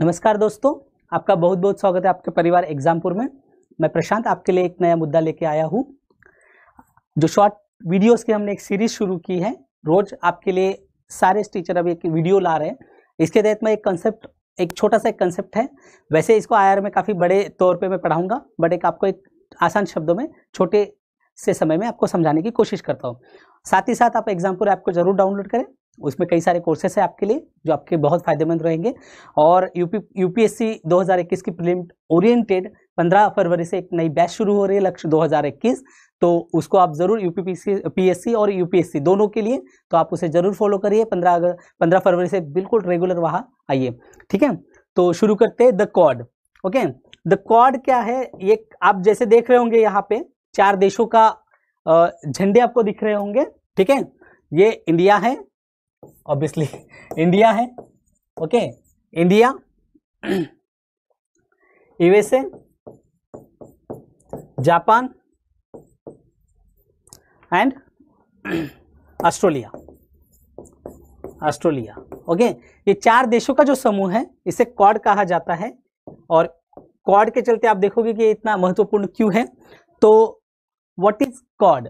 नमस्कार दोस्तों आपका बहुत बहुत स्वागत है आपके परिवार एग्जामपुर में मैं प्रशांत आपके लिए एक नया मुद्दा लेके आया हूँ जो शॉर्ट वीडियोस की हमने एक सीरीज शुरू की है रोज आपके लिए सारे टीचर अब एक वीडियो ला रहे हैं इसके तहत मैं एक कंसेप्ट एक छोटा सा एक कंसेप्ट है वैसे इसको आई में काफ़ी बड़े तौर पर मैं पढ़ाऊँगा बट एक आपको एक आसान शब्दों में छोटे से समय में आपको समझाने की कोशिश करता हूँ साथ ही साथ आप एग्जामपुर ऐप को जरूर डाउनलोड करें उसमें कई सारे कोर्सेस हैं आपके लिए जो आपके बहुत फायदेमंद रहेंगे और यूपी यूपीएससी 2021 की प्रीलिम ओरिएंटेड 15 फरवरी से एक नई बैच शुरू हो रही है लक्ष्य 2021 तो उसको आप ज़रूर यू पीएससी और यूपीएससी दोनों के लिए तो आप उसे ज़रूर फॉलो करिए पंद्रह अगर पंद्रह फरवरी से बिल्कुल रेगुलर वहाँ आइए ठीक है तो शुरू करते हैं the Quad okay the Quad क्या है ये आप जैसे देख रहे होंगे यहाँ पे चार देशों का झंडे आपको दिख रहे होंगे ठीक है ये इंडिया है ऑब्वियसली इंडिया है okay India USA Japan and Australia Australia okay ये चार देशों का जो समूह है इसे कॉड कहा जाता है और क्वाड के चलते आप देखोगे कि इतना महत्वपूर्ण क्यों है तो what is Quad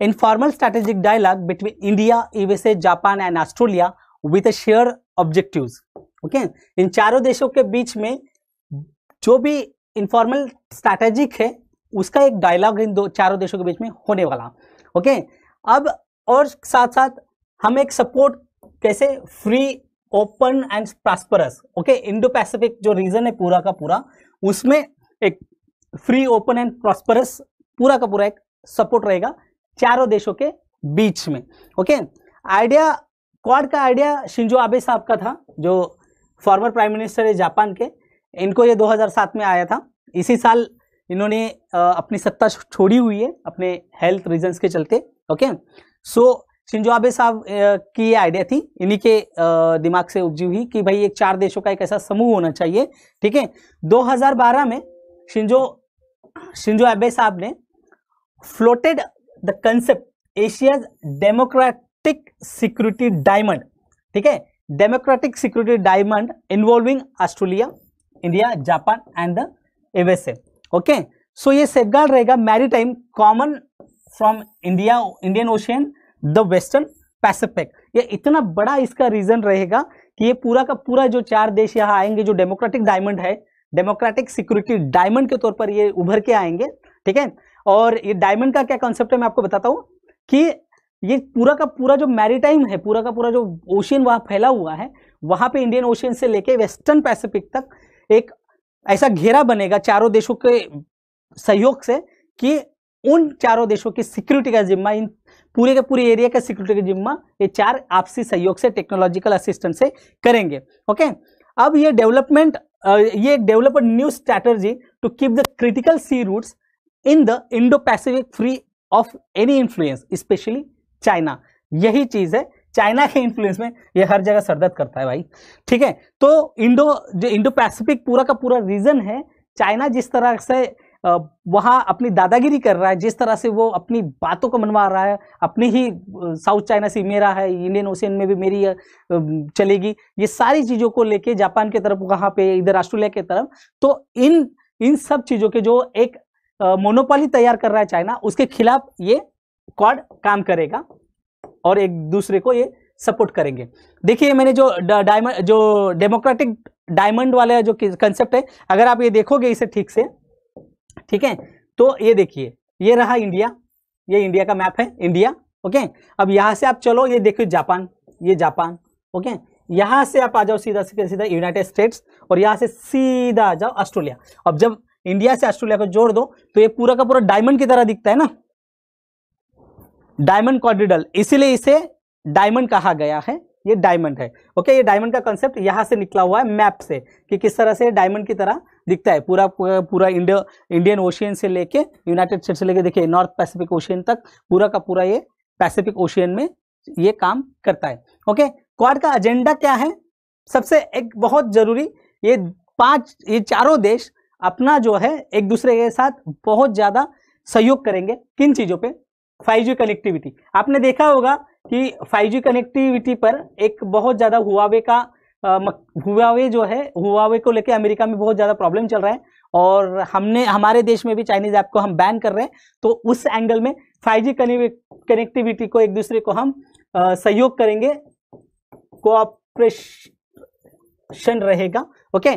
informal strategic dialogue between India, USA, Japan and Australia with a shared objectives. Okay okay? इन चारों देशों के बीच में जो भी इनफॉर्मल स्ट्रैटेजिक है उसका एक डायलॉग इन दो चारों देशों के बीच में होने वाला ओके okay? अब और साथ साथ हम एक सपोर्ट कैसे free open and prosperous okay Indo Pacific जो रीजन है पूरा का पूरा उसमें एक फ्री ओपन एंड प्रॉस्परस पूरा का पूरा एक सपोर्ट रहेगा चारों देशों के बीच में ओके आइडिया क्वाड का आइडिया शिंजो आबे साहब का था जो फॉर्मर प्राइम मिनिस्टर है जापान के इनको ये 2007 में आया था इसी साल इन्होंने अपनी सत्ता छोड़ी हुई है अपने हेल्थ रीजंस के चलते ओके सो शिंजो आबे साहब की ये आइडिया थी इन्हीं के दिमाग से उपजी हुई कि भाई एक चार देशों का एक ऐसा समूह होना चाहिए ठीक है 2012 में शिंजो शिंजो आबे साहब ने floated the concept Asia's democratic security diamond ठीक है democratic security diamond involving Australia India Japan and एवेसे ओके सो ये सेफगार्ड रहेगा maritime common from India Indian Ocean the western Pacific ये इतना बड़ा इसका रीजन रहेगा कि ये पूरा का पूरा जो चार देश यहाँ आएंगे जो डेमोक्रेटिक डायमंड है डेमोक्रेटिक सिक्योरिटी डायमंड के तौर पर ये उभर के आएंगे ठीक है और ये डायमंड का क्या कॉन्सेप्ट है मैं आपको बताता हूँ कि ये पूरा का पूरा जो मैरीटाइम है पूरा का पूरा जो ओशियन वहाँ फैला हुआ है वहाँ पे इंडियन ओशियन से लेके वेस्टर्न पैसिफिक तक एक ऐसा घेरा बनेगा चारों देशों के सहयोग से कि उन चारों देशों की सिक्योरिटी का जिम्मा इन पूरे के पूरे एरिया का सिक्योरिटी का जिम्मा ये चार आपसी सहयोग से टेक्नोलॉजिकल असिस्टेंट से करेंगे ओके अब ये डेवलपमेंट ये develop new strategy to keep the critical sea routes in the Indo Pacific free of any influence specially China यही चीज है चाइना के इन्फ्लुएंस में ये हर जगह सरदर्द करता है भाई ठीक है तो इंडो जो इंडो पैसिफिक पूरा का पूरा रीजन है चाइना जिस तरह से वहाँ अपनी दादागिरी कर रहा है जिस तरह से वो अपनी बातों को मनवा रहा है अपनी ही साउथ चाइना सी मेरा है इंडियन ओशियन में भी मेरी चलेगी ये सारी चीज़ों को लेके जापान के तरफ वहाँ पे इधर ऑस्ट्रेलिया के तरफ तो इन इन सब चीज़ों के जो एक मोनोपाली तैयार कर रहा है चाइना उसके खिलाफ ये क्वाड काम करेगा और एक दूसरे को ये सपोर्ट करेंगे देखिए मैंने जो डायमंड जो डेमोक्रेटिक डायमंड वाला जो कंसेप्ट है अगर आप ये देखोगे इसे ठीक से ठीक है तो ये देखिए ये रहा इंडिया ये इंडिया का मैप है इंडिया ओके अब यहाँ से आप चलो ये देखिए जापान ये जापान ओके यहाँ से आप आ जाओ सीधा सीधा यूनाइटेड स्टेट्स और यहाँ से सीधा आ जाओ ऑस्ट्रेलिया अब जब इंडिया से ऑस्ट्रेलिया को जोड़ दो तो ये पूरा का पूरा डायमंड की तरह दिखता है ना डायमंड क्वाड्रिडल इसीलिए इसे डायमंड कहा गया है ये डायमंड है ओके ये डायमंड का कंसेप्ट यहां से निकला हुआ है मैप से कि किस तरह से डायमंड की तरह दिखता है पूरा पूरा, पूरा इंडियन ओशियन से लेके यूनाइटेड स्टेट से लेके देखिए नॉर्थ पैसिफिक ओशियन तक पूरा का पूरा ये पैसिफिक ओशियन में ये काम करता है ओके क्वाड का एजेंडा क्या है सबसे एक बहुत जरूरी ये पांच ये चारों देश अपना जो है एक दूसरे के साथ बहुत ज़्यादा सहयोग करेंगे किन चीज़ों पे 5G कनेक्टिविटी आपने देखा होगा कि 5G कनेक्टिविटी पर एक बहुत ज़्यादा हुआवे का हुआवे जो है हुआवे को लेके अमेरिका में बहुत ज़्यादा प्रॉब्लम चल रहा है और हमने हमारे देश में भी चाइनीज ऐप को हम बैन कर रहे हैं तो उस एंगल में 5G कनेक्टिविटी को एक दूसरे को हम सहयोग करेंगे कोऑपरेशन रहेगा ओके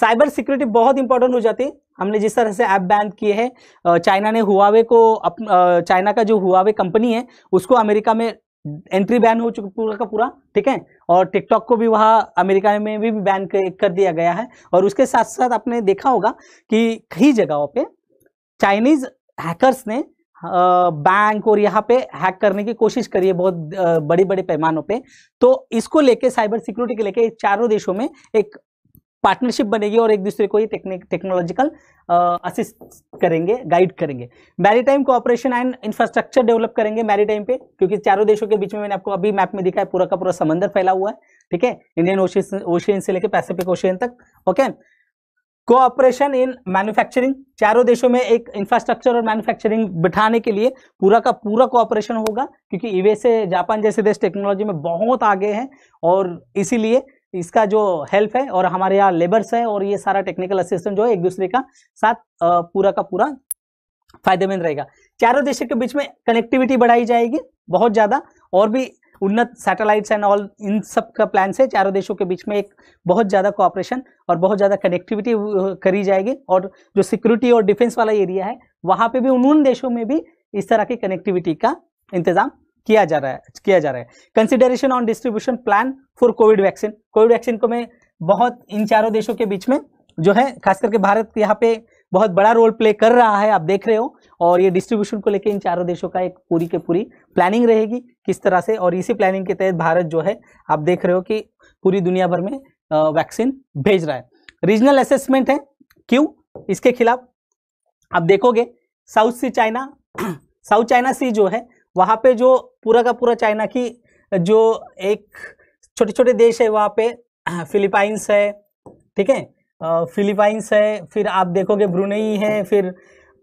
साइबर सिक्योरिटी बहुत इंपॉर्टेंट हो जाती है हमने जिस तरह से ऐप बैन किए हैं चाइना ने हुआवे को चाइना का जो हुआवे कंपनी है उसको अमेरिका में एंट्री बैन हो चुका पूरा का पूरा ठीक है और टिकटॉक को भी वहाँ अमेरिका में भी बैन कर दिया गया है और उसके साथ साथ आपने देखा होगा कि कई जगहों पर चाइनीज हैकर्स ने बैंक और यहाँ पे हैक करने की कोशिश करी है बहुत बड़े बड़े पैमानों पे तो इसको लेके साइबर सिक्योरिटी के लेके चारों देशों में एक पार्टनरशिप बनेगी और एक दूसरे को ही टेक्नोलॉजिकल असिस्ट uh, करेंगे गाइड करेंगे maritime cooperation and infrastructure develop करेंगे मैरीटाइम पे क्योंकि चारों देशों के बीच में मैंने आपको अभी मैप में दिखा है पूरा का पूरा समंदर फैला हुआ है ठीक है इंडियन ओशियन ओशियन से लेकर पैसिफिक ओशियन तक ओके कोऑपरेशन इन मैन्युफैक्चरिंग चारों देशों में एक इंफ्रास्ट्रक्चर और मैन्युफैक्चरिंग बिठाने के लिए पूरा का पूरा कोऑपरेशन होगा क्योंकि यूएसए जापान जैसे देश टेक्नोलॉजी में बहुत आगे हैं और इसीलिए इसका जो हेल्प है और हमारे यहाँ लेबर्स है और ये सारा टेक्निकल असिस्टेंट जो है एक दूसरे का साथ पूरा का पूरा फायदेमंद रहेगा चारों देशों के बीच में कनेक्टिविटी बढ़ाई जाएगी बहुत ज़्यादा और भी उन्नत सैटेलाइट्स एंड ऑल इन सब का प्लान से चारों देशों के बीच में एक बहुत ज़्यादा कोऑपरेशन और बहुत ज़्यादा कनेक्टिविटी करी जाएगी और जो सिक्योरिटी और डिफेंस वाला एरिया है वहाँ पे भी उन उन देशों में भी इस तरह की कनेक्टिविटी का इंतज़ाम किया जा रहा है किया जा रहा है consideration on distribution plan for Covid vaccine Covid vaccine को मैं बहुत इन चारों देशों के बीच में जो है खास करके भारत यहाँ पे बहुत बड़ा रोल प्ले कर रहा है आप देख रहे हो और ये डिस्ट्रीब्यूशन को लेकर इन चारों देशों का एक पूरी के पूरी प्लानिंग रहेगी किस तरह से और इसी प्लानिंग के तहत भारत जो है आप देख रहे हो कि पूरी दुनिया भर में वैक्सीन भेज रहा है रीजनल असेसमेंट है क्यों इसके खिलाफ आप देखोगे South Sea China South China Sea जो है वहाँ पे जो पूरा का पूरा चाइना की जो एक छोटे छोटे देश है वहाँ पे फिलीपाइंस है ठीक है फिलीपाइंस है फिर आप देखोगे ब्रुनेई है फिर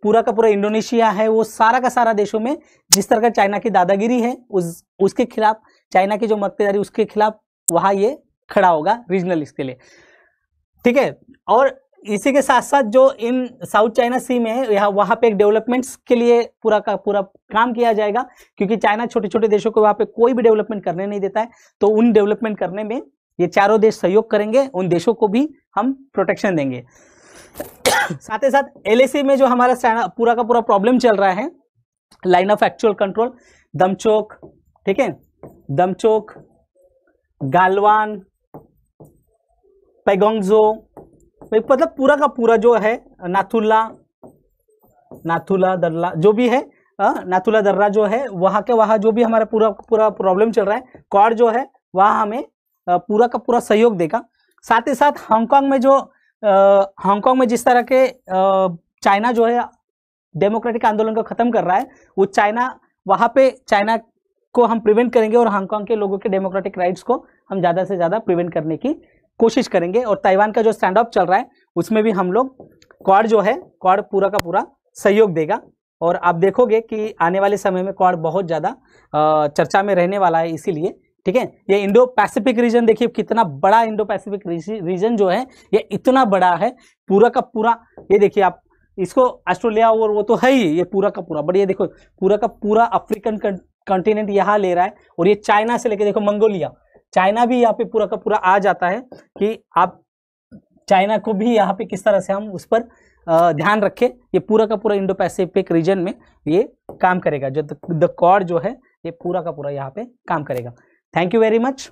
पूरा का पूरा इंडोनेशिया है वो सारा का सारा देशों में जिस तरह का चाइना की दादागिरी है उस उसके खिलाफ चाइना की जो मक्तेदारी उसके खिलाफ वहाँ ये खड़ा होगा रीजनल इसके लिए ठीक है और इसी के साथ साथ जो इन साउथ चाइना सी में है यहाँ वहाँ पे एक डेवलपमेंट्स के लिए पूरा का पूरा काम किया जाएगा क्योंकि चाइना छोटे छोटे देशों को वहाँ पे कोई भी डेवलपमेंट करने नहीं देता है तो उन डेवलपमेंट करने में ये चारों देश सहयोग करेंगे उन देशों को भी हम प्रोटेक्शन देंगे साथ ही साथ एल में जो हमारा पूरा का पूरा प्रॉब्लम चल रहा है line of actual control Demchok ठीक है दमचोक गालवान पैगोंगजो मतलब पूरा का पूरा जो है नाथुल्ला नाथुला दर्रा जो भी है नाथुला दर्रा जो है वहाँ के वहाँ जो भी हमारा पूरा पूरा प्रॉब्लम चल रहा है कॉड जो है वहाँ हमें पूरा का पूरा सहयोग देगा साथ ही साथ हांगकांग में जो हांगकांग में जिस तरह के चाइना जो है डेमोक्रेटिक आंदोलन को ख़त्म कर रहा है वो चाइना वहाँ पे चाइना को हम प्रिवेंट करेंगे और हांगकांग के लोगों के डेमोक्रेटिक राइट्स को हम ज़्यादा से ज़्यादा प्रिवेंट करने की कोशिश करेंगे और ताइवान का जो स्टैंड अप चल रहा है उसमें भी हम लोग क्वाड जो है क्वाड पूरा का पूरा सहयोग देगा और आप देखोगे कि आने वाले समय में क्वाड बहुत ज़्यादा चर्चा में रहने वाला है इसीलिए ठीक है ये इंडो पैसिफिक रीजन देखिए कितना बड़ा इंडो पैसिफिक रीजन जो है ये इतना बड़ा है पूरा का पूरा ये देखिए आप इसको ऑस्ट्रेलिया और वो तो है ही ये पूरा का पूरा बट ये देखो पूरा का पूरा अफ्रीकन कंटिनेंट यहाँ ले रहा है और ये चाइना से लेके देखो मंगोलिया चाइना भी यहाँ पे पूरा का पूरा आ जाता है कि आप चाइना को भी यहाँ पे किस तरह से हम उस पर ध्यान रखें ये पूरा का पूरा इंडो पैसिफिक रीजन में ये काम करेगा जो द कॉर्ड जो है ये पूरा का पूरा यहाँ पे काम करेगा थैंक यू वेरी मच